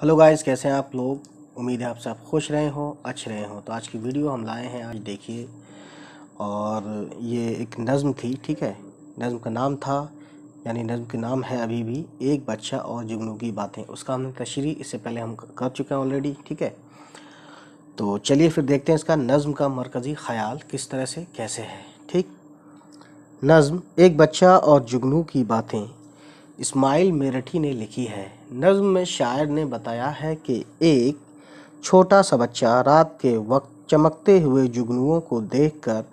hello guys कैसे हैं आप लोग उम्मीद है आप सब खुश रहे हो अच्छे रहे हो तो आज की वीडियो हम लाए हैं आज देखिए और ये एक नज़म थी ठीक है नज़म का नाम था यानी नज़म का नाम है अभी भी एक बच्चा और जुगनू की बातें उसका हमने तशरी इससे पहले हम कर चुके हैं ऑलरेडी ठीक है तो चलिए फिर देखते हैं इसका नज़म का मरकज़ी ख्याल किस तरह से कैसे है ठीक नज़म एक बच्चा और जुगनू की बातें इस्माइल मेरठी ने लिखी है नज्म में शायर ने बताया है कि एक छोटा सा बच्चा रात के वक्त चमकते हुए जुगनुओं को देखकर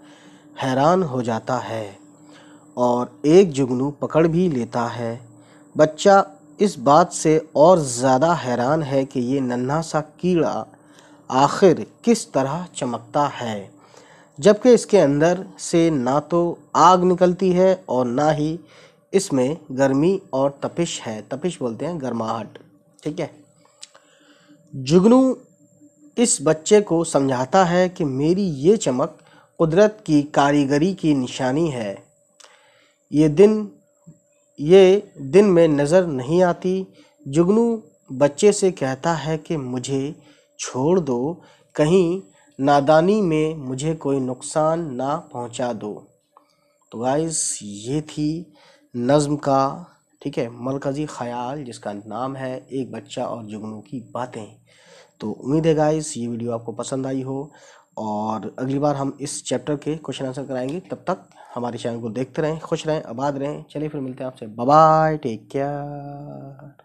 हैरान हो जाता है और एक जुगनू पकड़ भी लेता है बच्चा इस बात से और ज़्यादा हैरान है कि ये नन्हा सा कीड़ा आखिर किस तरह चमकता है जबकि इसके अंदर से ना तो आग निकलती है और ना ही इसमें गर्मी और तपिश है तपिश बोलते हैं गर्माहट ठीक है जुगनू इस बच्चे को समझाता है कि मेरी ये चमक कुदरत की कारीगरी की निशानी है ये दिन ये दिन में नज़र नहीं आती जुगनू बच्चे से कहता है कि मुझे छोड़ दो कहीं नादानी में मुझे कोई नुकसान ना पहुंचा दो तो गाइस ये थी नज़म का ठीक है मरकज़ी ख़याल जिसका नाम है एक बच्चा और जुगनू की बातें तो उम्मीद है गाइस ये वीडियो आपको पसंद आई हो और अगली बार हम इस चैप्टर के क्वेश्चन आंसर कराएंगे तब तक हमारे चैनल को देखते रहें खुश रहें आबाद रहें चलिए फिर मिलते हैं आपसे बाय टेक केयर